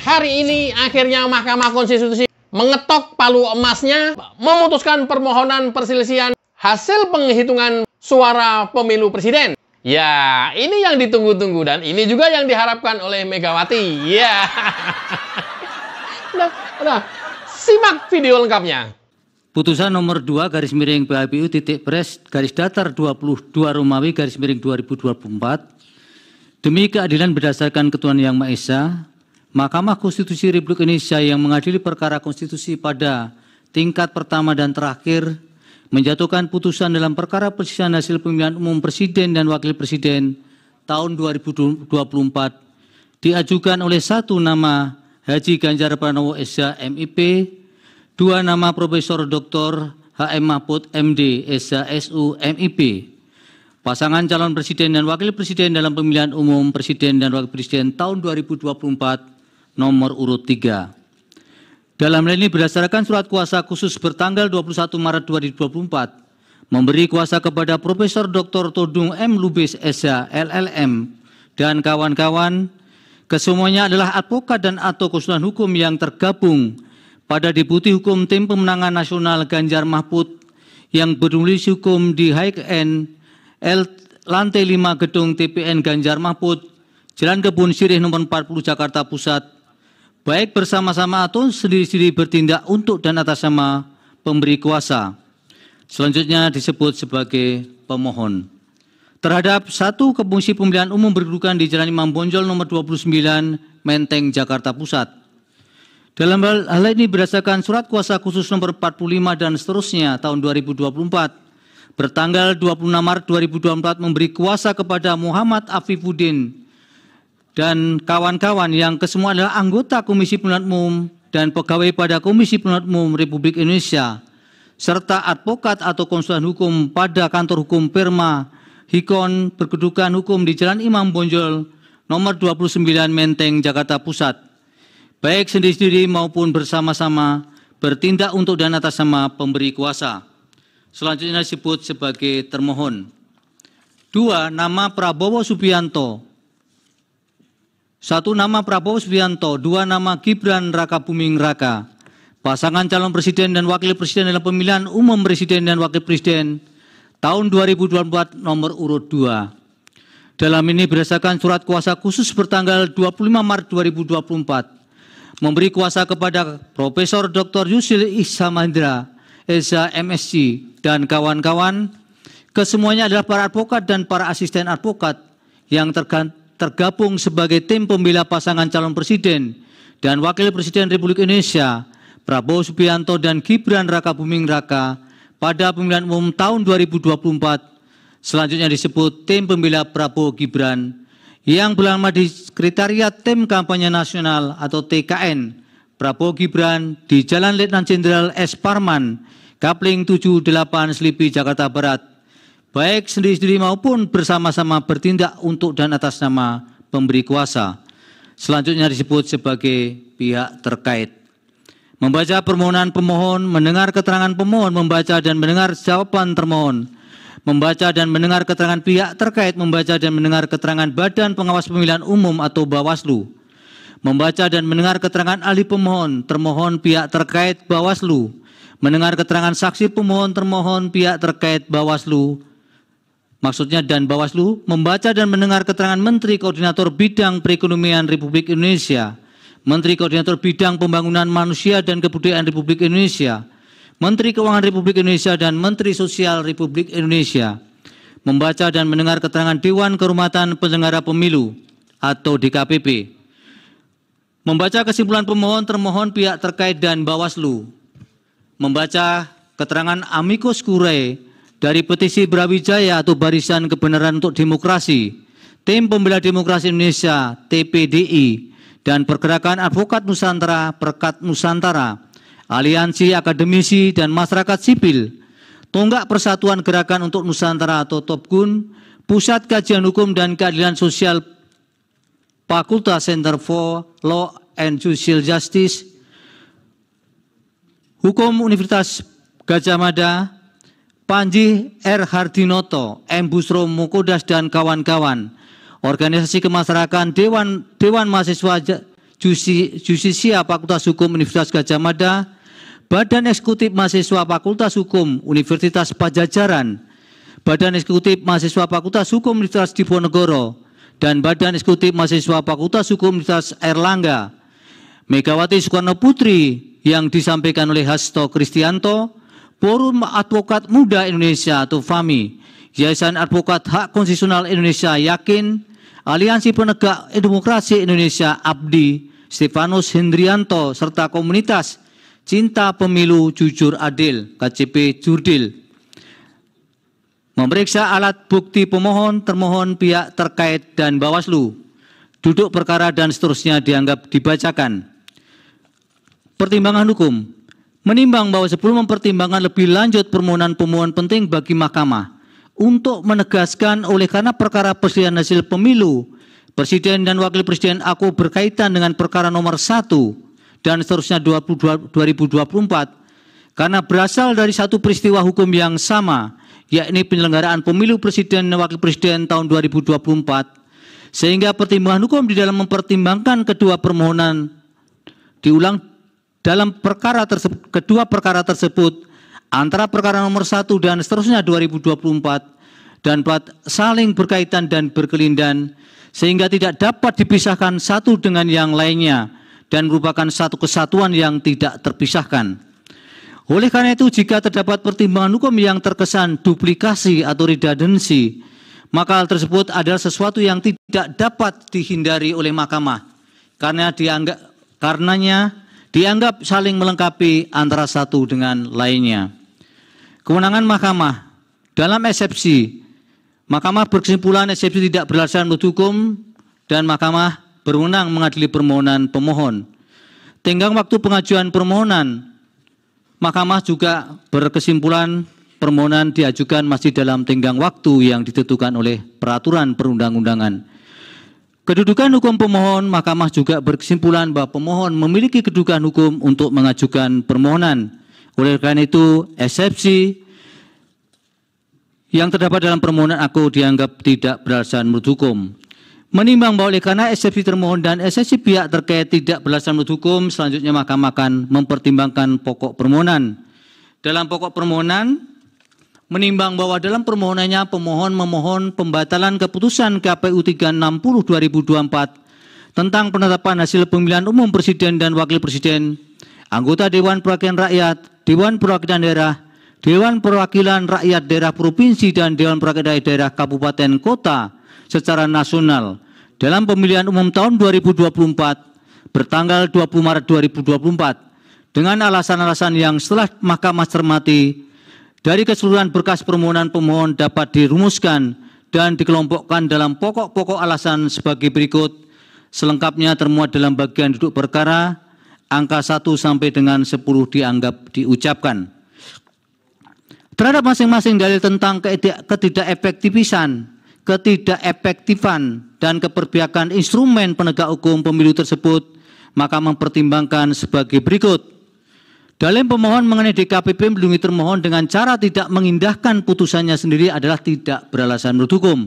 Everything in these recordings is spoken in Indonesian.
Hari ini akhirnya Mahkamah Konstitusi mengetok palu emasnya, memutuskan permohonan perselisihan hasil penghitungan suara pemilu presiden. Ya, ini yang ditunggu-tunggu dan ini juga yang diharapkan oleh Megawati. Ya. Nah, nah, simak video lengkapnya. Putusan nomor 2 garis miring PHPU titik pres garis datar 22 Romawi garis miring 2024 demi keadilan berdasarkan ketuan yang Maha Esa Mahkamah Konstitusi Republik Indonesia yang mengadili perkara konstitusi pada tingkat pertama dan terakhir menjatuhkan putusan dalam perkara persisian hasil pemilihan umum presiden dan wakil presiden tahun 2024 diajukan oleh satu nama Haji Ganjar Pranowo Esa MIP, dua nama Profesor Dr. HM Mahfud MD Esa SU MIP. Pasangan calon presiden dan wakil presiden dalam pemilihan umum presiden dan wakil presiden tahun 2024 nomor urut 3. Dalam hal ini berdasarkan surat kuasa khusus bertanggal 21 Maret 2024 memberi kuasa kepada Profesor Dr. Todung M. Lubis Esa LLM dan kawan-kawan kesemuanya adalah advokat dan atau konsultan hukum yang tergabung pada Deputi Hukum Tim Pemenangan Nasional Ganjar Mahfud yang berdulis hukum di High End L, lantai 5 gedung TPN Ganjar Mahfud, Jalan Kebun Sirih nomor 40 Jakarta Pusat, baik bersama-sama atau sendiri-sendiri bertindak untuk dan atas nama pemberi kuasa. Selanjutnya disebut sebagai pemohon. Terhadap satu kepungsi pemilihan umum berkedudukan di Jalan Imam Bonjol nomor 29 Menteng, Jakarta Pusat. Dalam hal, hal ini berdasarkan surat kuasa khusus nomor 45 dan seterusnya tahun 2024 bertanggal 26 Maret 2024 memberi kuasa kepada Muhammad Afifuddin dan kawan-kawan yang kesemua adalah anggota Komisi Pemilihan Umum dan pegawai pada Komisi Pemilihan Umum Republik Indonesia, serta advokat atau konsultan hukum pada kantor hukum Perma Hikon berkedudukan hukum di Jalan Imam Bonjol, nomor 29 Menteng, Jakarta Pusat, baik sendiri-sendiri maupun bersama-sama bertindak untuk dan atas nama pemberi kuasa. Selanjutnya disebut sebagai termohon. Dua, nama Prabowo Subianto satu nama Prabowo Subianto, dua nama Gibran Raka Buming Raka. Pasangan calon presiden dan wakil presiden dalam pemilihan umum presiden dan wakil presiden tahun 2024 nomor urut 2. Dalam ini berdasarkan surat kuasa khusus bertanggal 25 Maret 2024 memberi kuasa kepada Profesor Dr. Yusil Isamandra, Esa MSc dan kawan-kawan kesemuanya adalah para advokat dan para asisten advokat yang tergantung tergabung sebagai tim pembela pasangan calon presiden dan wakil presiden Republik Indonesia Prabowo Subianto dan Gibran Raka Buming Raka pada pemilihan umum tahun 2024 selanjutnya disebut tim pembela Prabowo Gibran yang berlama di Sekretariat Tim Kampanye Nasional atau TKN Prabowo Gibran di Jalan Letnan Jenderal S. Parman, Kapling 78 Slipi Jakarta Barat baik sendiri-sendiri maupun bersama-sama bertindak untuk dan atas nama pemberi kuasa. Selanjutnya disebut sebagai pihak terkait. Membaca permohonan pemohon, mendengar keterangan pemohon, membaca dan mendengar jawaban termohon, membaca dan mendengar keterangan pihak terkait, membaca dan mendengar keterangan Badan Pengawas Pemilihan Umum atau Bawaslu, membaca dan mendengar keterangan ahli pemohon, termohon pihak terkait Bawaslu, mendengar keterangan saksi pemohon termohon pihak terkait Bawaslu, Maksudnya dan Bawaslu membaca dan mendengar keterangan Menteri Koordinator Bidang Perekonomian Republik Indonesia, Menteri Koordinator Bidang Pembangunan Manusia dan Kebudayaan Republik Indonesia, Menteri Keuangan Republik Indonesia dan Menteri Sosial Republik Indonesia, membaca dan mendengar keterangan Dewan Kehormatan Penyelenggara Pemilu atau DKPP, membaca kesimpulan pemohon termohon pihak terkait dan Bawaslu, membaca keterangan Amikus Kurei dari petisi Brawijaya atau Barisan Kebenaran untuk Demokrasi, Tim Pembela Demokrasi Indonesia TPDI, dan Pergerakan Advokat Nusantara Perkat Nusantara, Aliansi Akademisi dan Masyarakat Sipil, Tonggak Persatuan Gerakan untuk Nusantara atau TOPGUN, Pusat Kajian Hukum dan Keadilan Sosial Fakultas Center for Law and Social Justice, Hukum Universitas Gajah Mada, Panji R. Hardinoto, M. Busro Mukodas dan kawan-kawan, organisasi kemasyarakatan Dewan Dewan Mahasiswa Jusi, Fakultas Hukum Universitas Gajah Mada, Badan Eksekutif Mahasiswa Fakultas Hukum Universitas Pajajaran, Badan Eksekutif Mahasiswa Fakultas Hukum Universitas Diponegoro, dan Badan Eksekutif Mahasiswa Fakultas Hukum Universitas Erlangga, Megawati Soekarno Putri yang disampaikan oleh Hasto Kristianto, Forum Advokat Muda Indonesia atau FAMI, Yayasan Advokat Hak Konstitusional Indonesia yakin Aliansi Penegak Demokrasi Indonesia Abdi Stefanus Hendrianto serta komunitas Cinta Pemilu Jujur Adil KCP Jurdil memeriksa alat bukti pemohon, termohon, pihak terkait dan Bawaslu, duduk perkara dan seterusnya dianggap dibacakan. Pertimbangan hukum, Menimbang bahwa sebelum mempertimbangkan lebih lanjut permohonan pemohon penting bagi mahkamah untuk menegaskan oleh karena perkara persidangan hasil pemilu, Presiden dan Wakil Presiden aku berkaitan dengan perkara nomor 1 dan seterusnya 2024 karena berasal dari satu peristiwa hukum yang sama, yakni penyelenggaraan pemilu presiden dan wakil presiden tahun 2024, sehingga pertimbangan hukum di dalam mempertimbangkan kedua permohonan diulang dalam perkara tersebut, kedua perkara tersebut antara perkara nomor satu dan seterusnya 2024 dan saling berkaitan dan berkelindan sehingga tidak dapat dipisahkan satu dengan yang lainnya dan merupakan satu kesatuan yang tidak terpisahkan. Oleh karena itu, jika terdapat pertimbangan hukum yang terkesan duplikasi atau redundancy, maka hal tersebut adalah sesuatu yang tidak dapat dihindari oleh mahkamah karena dianggap karenanya dianggap saling melengkapi antara satu dengan lainnya. Kewenangan mahkamah dalam eksepsi, mahkamah berkesimpulan eksepsi tidak berdasarkan menurut hukum dan mahkamah berwenang mengadili permohonan pemohon. Tenggang waktu pengajuan permohonan, mahkamah juga berkesimpulan permohonan diajukan masih dalam tenggang waktu yang ditentukan oleh peraturan perundang-undangan. Kedudukan hukum pemohon, Mahkamah juga berkesimpulan bahwa pemohon memiliki kedudukan hukum untuk mengajukan permohonan. Oleh karena itu, eksepsi yang terdapat dalam permohonan aku dianggap tidak beralasan menurut hukum. Menimbang bahwa oleh karena eksepsi termohon dan eksepsi pihak terkait tidak beralasan menurut hukum, selanjutnya Mahkamah akan mempertimbangkan pokok permohonan. Dalam pokok permohonan, menimbang bahwa dalam permohonannya pemohon memohon pembatalan keputusan KPU 360 2024 tentang penetapan hasil pemilihan umum presiden dan wakil presiden, anggota Dewan Perwakilan Rakyat, Dewan Perwakilan Daerah, Dewan Perwakilan Rakyat Daerah Provinsi dan Dewan Perwakilan Daerah Kabupaten Kota secara nasional dalam pemilihan umum tahun 2024 bertanggal 20 Maret 2024 dengan alasan-alasan yang setelah Mahkamah cermati dari keseluruhan berkas permohonan pemohon dapat dirumuskan dan dikelompokkan dalam pokok-pokok alasan sebagai berikut. Selengkapnya termuat dalam bagian duduk perkara, angka 1 sampai dengan 10 dianggap diucapkan. Terhadap masing-masing dalil tentang ketidakefektifisan, ketidakefektifan dan keperbiakan instrumen penegak hukum pemilu tersebut, maka mempertimbangkan sebagai berikut dalam pemohon mengenai DKPP melindungi termohon dengan cara tidak mengindahkan putusannya sendiri adalah tidak beralasan menurut hukum.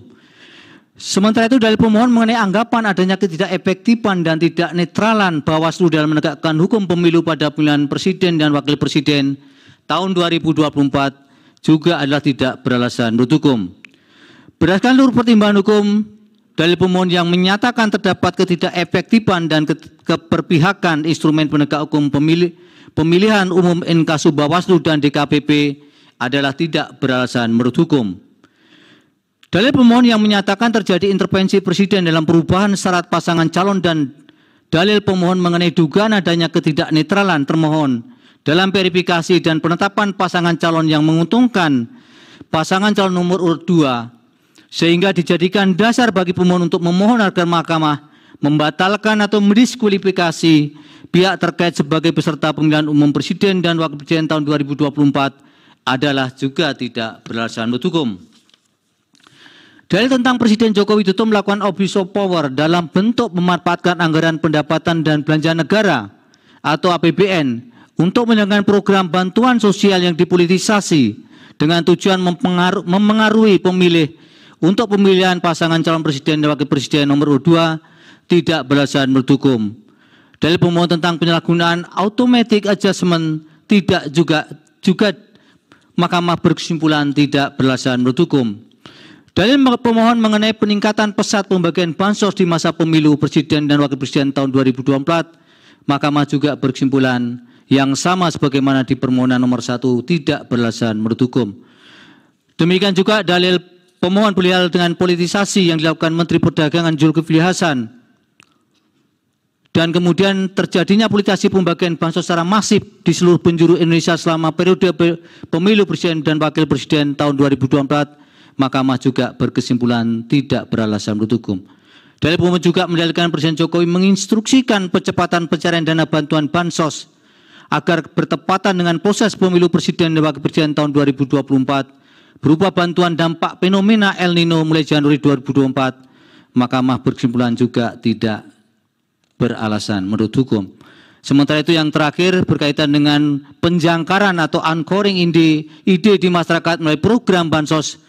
Sementara itu dalil pemohon mengenai anggapan adanya ketidakefektifan dan tidak netralan Bawaslu dalam menegakkan hukum pemilu pada pemilihan presiden dan wakil presiden tahun 2024 juga adalah tidak beralasan menurut hukum. Berdasarkan lur pertimbangan hukum, dalil pemohon yang menyatakan terdapat ketidakefektifan dan ke keperpihakan instrumen penegak hukum pemilih pemilihan umum NK Bawaslu dan DKPP adalah tidak beralasan menurut hukum. Dalil pemohon yang menyatakan terjadi intervensi presiden dalam perubahan syarat pasangan calon dan dalil pemohon mengenai dugaan adanya ketidaknetralan termohon dalam verifikasi dan penetapan pasangan calon yang menguntungkan pasangan calon nomor urut 2 sehingga dijadikan dasar bagi pemohon untuk memohon agar mahkamah membatalkan atau mendiskualifikasi pihak terkait sebagai peserta pemilihan umum presiden dan wakil presiden tahun 2024 adalah juga tidak beralasan menurut hukum. Dalil tentang Presiden Joko Widodo melakukan abuse of power dalam bentuk memanfaatkan anggaran pendapatan dan belanja negara atau APBN untuk menjalankan program bantuan sosial yang dipolitisasi dengan tujuan mempengaruhi pemilih untuk pemilihan pasangan calon presiden dan wakil presiden nomor 2 tidak berdasarkan hukum. Dalil pemohon tentang penyalahgunaan automatic adjustment tidak juga juga Mahkamah berkesimpulan tidak berdasarkan hukum. Dalil pemohon mengenai peningkatan pesat pembagian bansos di masa pemilu presiden dan wakil presiden tahun 2024, Mahkamah juga berkesimpulan yang sama sebagaimana di permohonan nomor satu tidak berdasarkan menurut hukum. Demikian juga dalil pemohon beliau dengan politisasi yang dilakukan Menteri Perdagangan Zulkifli Hasan dan kemudian terjadinya politisasi pembagian bansos secara masif di seluruh penjuru Indonesia selama periode pemilu presiden dan wakil presiden tahun 2024, Mahkamah juga berkesimpulan tidak beralasan menurut hukum. Dari pemohon juga mendalilkan Presiden Jokowi menginstruksikan percepatan pencarian dana bantuan bansos agar bertepatan dengan proses pemilu presiden dan wakil presiden tahun 2024 berupa bantuan dampak fenomena El Nino mulai Januari 2024, Mahkamah berkesimpulan juga tidak beralasan menurut hukum. Sementara itu yang terakhir berkaitan dengan penjangkaran atau anchoring ide, ide di masyarakat melalui program bansos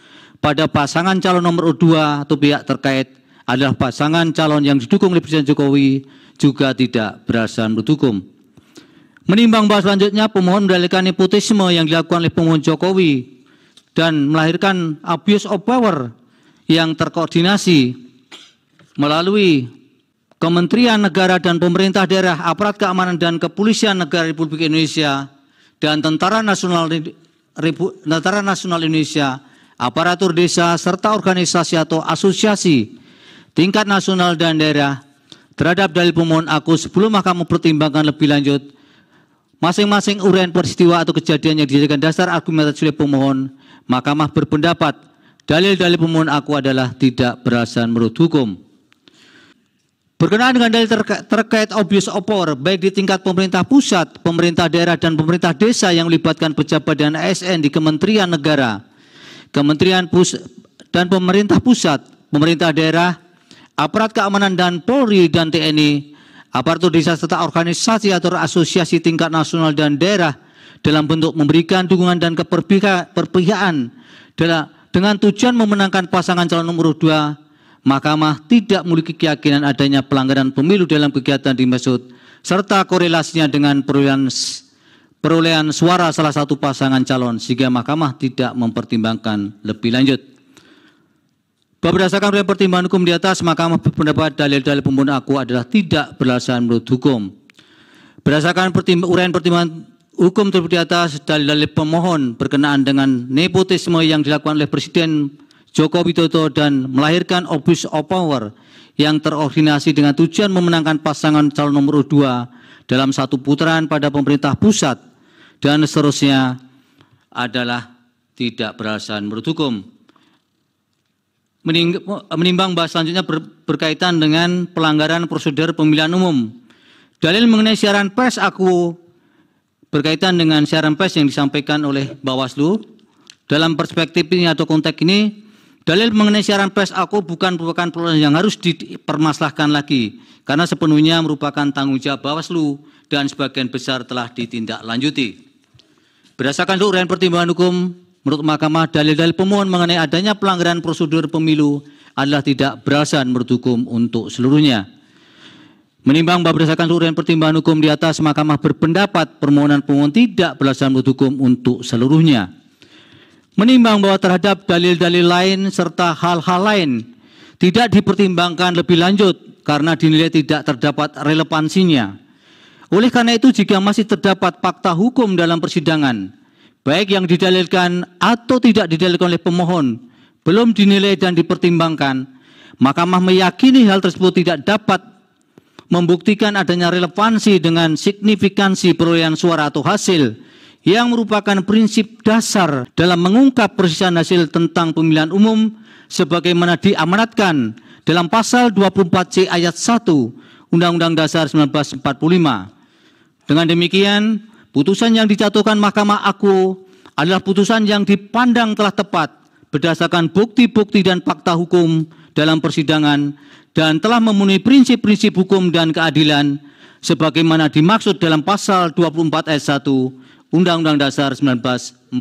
pada pasangan calon nomor 2 atau pihak terkait adalah pasangan calon yang didukung oleh Presiden Jokowi juga tidak berasal menurut hukum. Menimbang bahas selanjutnya pemohon mendalilkan nepotisme yang dilakukan oleh pemohon Jokowi dan melahirkan abuse of power yang terkoordinasi melalui Kementerian Negara dan Pemerintah Daerah, Aparat Keamanan dan Kepolisian Negara Republik Indonesia, dan Tentara Nasional, Repu, Tentara Nasional Indonesia, aparatur desa, serta organisasi atau asosiasi tingkat nasional dan daerah terhadap dalil pemohon aku sebelum mahkamah pertimbangkan lebih lanjut masing-masing uraian peristiwa atau kejadian yang dijadikan dasar argumentasi oleh pemohon, mahkamah berpendapat dalil-dalil pemohon aku adalah tidak berasal menurut hukum. Berkenaan dengan dalil terkait obvious opor, baik di tingkat pemerintah pusat, pemerintah daerah, dan pemerintah desa yang melibatkan pejabat dan ASN di kementerian negara, kementerian pus dan pemerintah pusat, pemerintah daerah, aparat keamanan dan Polri dan TNI, aparatur desa serta organisasi atau asosiasi tingkat nasional dan daerah dalam bentuk memberikan dukungan dan keperpihakan dengan tujuan memenangkan pasangan calon nomor 2 Mahkamah tidak memiliki keyakinan adanya pelanggaran pemilu dalam kegiatan dimaksud serta korelasinya dengan perolehan perolehan suara salah satu pasangan calon sehingga mahkamah tidak mempertimbangkan lebih lanjut. Berdasarkan oleh pertimbangan hukum di atas, Mahkamah berpendapat dalil-dalil pemohon aku adalah tidak berdasarkan menurut hukum. Berdasarkan pertimbang, uraian pertimbangan hukum terlebih di atas, dalil-dalil pemohon berkenaan dengan nepotisme yang dilakukan oleh Presiden Joko Widodo dan melahirkan opus of power yang terordinasi dengan tujuan memenangkan pasangan calon nomor dua dalam satu putaran pada pemerintah pusat dan seterusnya adalah tidak beralasan menurut hukum. Menimbang bahas selanjutnya ber, berkaitan dengan pelanggaran prosedur pemilihan umum. Dalil mengenai siaran pers aku berkaitan dengan siaran pers yang disampaikan oleh Bawaslu. Dalam perspektif ini atau konteks ini, Dalil mengenai siaran pers aku bukan merupakan perusahaan yang harus dipermasalahkan lagi karena sepenuhnya merupakan tanggung jawab Bawaslu dan sebagian besar telah ditindaklanjuti. Berdasarkan uraian pertimbangan hukum, menurut Mahkamah dalil-dalil pemohon mengenai adanya pelanggaran prosedur pemilu adalah tidak beralasan menurut hukum untuk seluruhnya. Menimbang bahwa berdasarkan uraian pertimbangan hukum di atas, Mahkamah berpendapat permohonan pemohon tidak beralasan menurut hukum untuk seluruhnya menimbang bahwa terhadap dalil-dalil lain serta hal-hal lain tidak dipertimbangkan lebih lanjut karena dinilai tidak terdapat relevansinya. Oleh karena itu, jika masih terdapat fakta hukum dalam persidangan, baik yang didalilkan atau tidak didalilkan oleh pemohon, belum dinilai dan dipertimbangkan, Mahkamah meyakini hal tersebut tidak dapat membuktikan adanya relevansi dengan signifikansi perolehan suara atau hasil yang merupakan prinsip dasar dalam mengungkap persisian hasil tentang pemilihan umum sebagaimana diamanatkan dalam pasal 24C ayat 1 Undang-Undang Dasar 1945. Dengan demikian, putusan yang dijatuhkan Mahkamah Aku adalah putusan yang dipandang telah tepat berdasarkan bukti-bukti dan fakta hukum dalam persidangan dan telah memenuhi prinsip-prinsip hukum dan keadilan sebagaimana dimaksud dalam pasal 24 ayat 1 Undang-Undang Dasar 1945.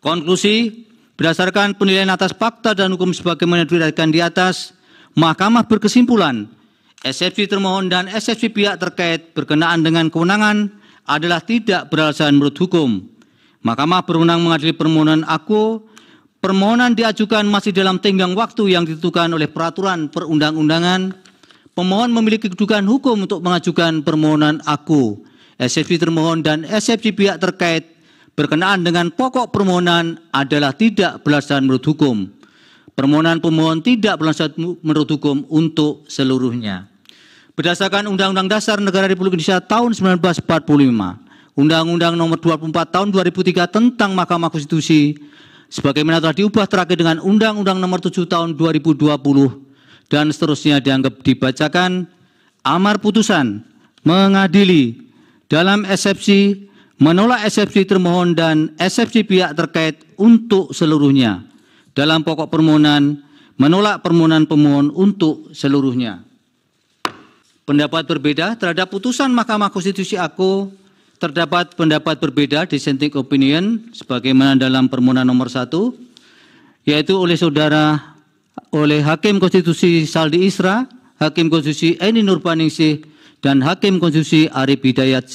Konklusi, berdasarkan penilaian atas fakta dan hukum sebagaimana diriwayatkan di atas, Mahkamah berkesimpulan SFC termohon dan SFC pihak terkait berkenaan dengan kewenangan adalah tidak beralasan menurut hukum. Mahkamah berwenang mengadili permohonan aku Permohonan diajukan masih dalam tenggang waktu yang ditentukan oleh peraturan perundang-undangan. Pemohon memiliki kedudukan hukum untuk mengajukan permohonan aku. SFC termohon dan SFC pihak terkait berkenaan dengan pokok permohonan adalah tidak berdasarkan menurut hukum. Permohonan pemohon tidak berdasarkan menurut hukum untuk seluruhnya. Berdasarkan Undang-Undang Dasar Negara Republik Indonesia tahun 1945, Undang-Undang Nomor 24 Tahun 2003 tentang Mahkamah Konstitusi, sebagaimana telah diubah terakhir dengan Undang-Undang Nomor 7 Tahun 2020 dan seterusnya dianggap dibacakan amar putusan mengadili dalam eksepsi menolak eksepsi termohon dan eksepsi pihak terkait untuk seluruhnya dalam pokok permohonan menolak permohonan pemohon untuk seluruhnya. Pendapat berbeda terhadap putusan Mahkamah Konstitusi aku terdapat pendapat berbeda di dissenting opinion sebagaimana dalam permohonan nomor satu yaitu oleh saudara oleh Hakim Konstitusi Saldi Isra, Hakim Konstitusi Eni Nurpaningsih dan Hakim Konstitusi Arif Hidayat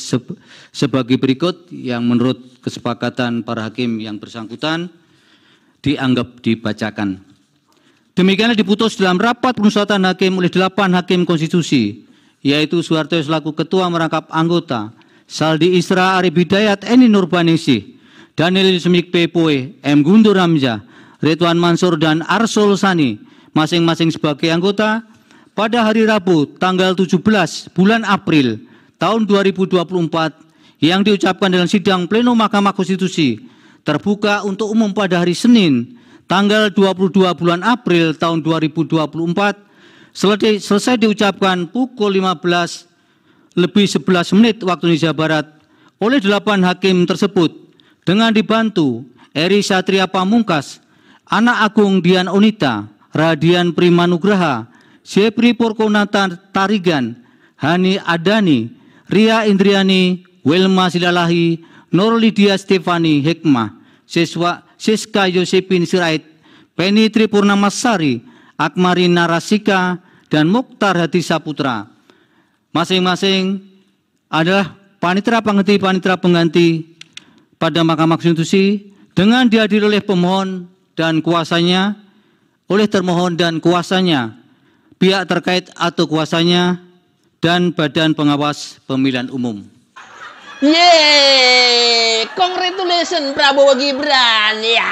sebagai berikut yang menurut kesepakatan para hakim yang bersangkutan dianggap dibacakan. Demikianlah diputus dalam rapat perusahaan hakim oleh delapan hakim konstitusi, yaitu Suharto selaku ketua merangkap anggota, Saldi Isra Arif Hidayat Eni Nurbanisi, Daniel Semik, Pepoe, M. Guntur Ramja, Ridwan Mansur dan Arsul Sani, masing-masing sebagai anggota, pada hari Rabu tanggal 17 bulan April tahun 2024 yang diucapkan dalam sidang pleno Mahkamah Konstitusi terbuka untuk umum pada hari Senin tanggal 22 bulan April tahun 2024 selesai, selesai diucapkan pukul 15 lebih 11 menit waktu Indonesia Barat oleh delapan hakim tersebut dengan dibantu Eri Satria Pamungkas, Anak Agung Dian Onita, Radian Primanugraha, Jepri Purkunata Tarigan, Hani Adani, Ria Indriani, Wilma Silalahi, Nur Lydia Stefani Hikmah, siswa Siska Yosepin Sirait, Penny Masari, Akmari Narasika, dan Mukhtar Hati Saputra. Masing-masing adalah panitera pengganti panitera pengganti pada Mahkamah Konstitusi dengan dihadiri oleh pemohon dan kuasanya, oleh termohon dan kuasanya, pihak terkait atau kuasanya, dan Badan Pengawas Pemilihan Umum. Yeay, congratulations Prabowo Gibran ya.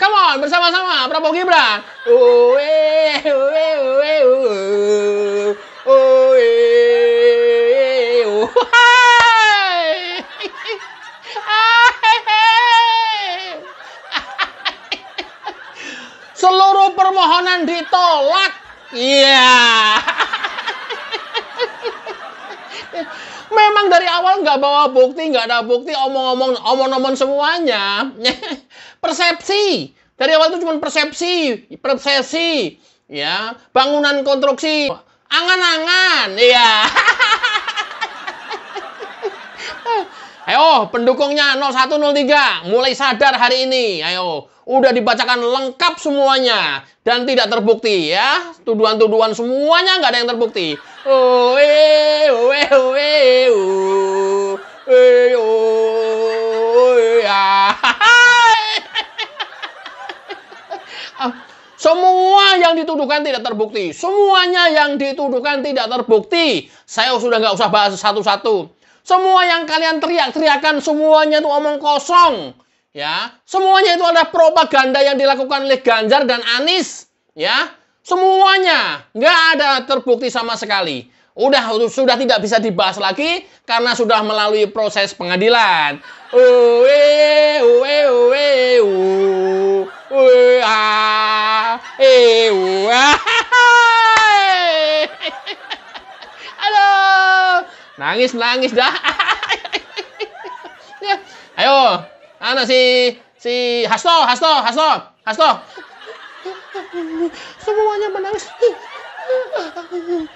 Come on bersama-sama Prabowo Gibran. Uwe, permohonan ditolak. Iya. Yeah. Memang dari awal nggak bawa bukti, nggak ada bukti, omong-omong, omong-omong semuanya. persepsi. Dari awal itu cuma persepsi, persepsi. Ya, bangunan konstruksi, angan-angan. Iya. Ayo, pendukungnya 0103, mulai sadar hari ini. Ayo, udah dibacakan lengkap semuanya dan tidak terbukti ya. Tuduhan-tuduhan semuanya nggak ada yang terbukti. Oh, eh, oh, eh, oh, ya. Semua yang dituduhkan tidak terbukti. Semuanya yang dituduhkan tidak terbukti. Saya sudah nggak usah bahas satu-satu. Semua yang kalian teriak-teriakan semuanya itu omong kosong ya. Semuanya itu adalah propaganda yang dilakukan oleh Ganjar dan Anies, ya. Semuanya nggak ada terbukti sama sekali. Udah sudah tidak bisa dibahas lagi karena sudah melalui proses pengadilan. Uwe, uwe, uwe, uwe, uwe, eh, nangis nangis dah. Ya, ayo, Anak si si Hasto, Hasto, Hasto, Hasto. Semuanya menangis.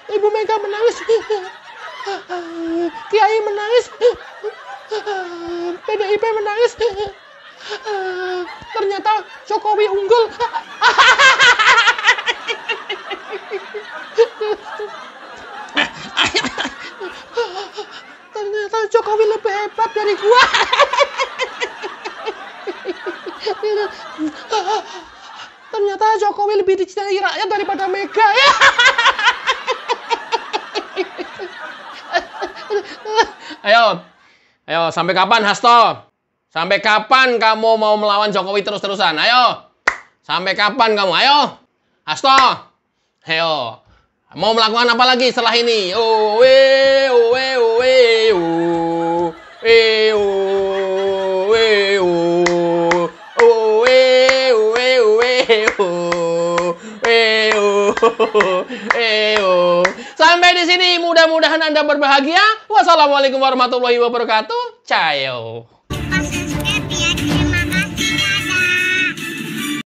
Ibu Mega menangis. Kiai menangis. PDIP menangis. Ternyata Jokowi unggul. Ternyata Jokowi lebih hebat dari gua tapi ternyata Jokowi lebih dicintai rakyat daripada Mega ya ayo ayo sampai kapan Hasto sampai kapan kamu mau melawan Jokowi terus-terusan ayo sampai kapan kamu ayo Hasto ayo mau melakukan apa lagi setelah ini oh we oh we oh we oh we Eyo Sampai di sini mudah-mudahan Anda berbahagia. Wassalamualaikum warahmatullahi wabarakatuh. ciao.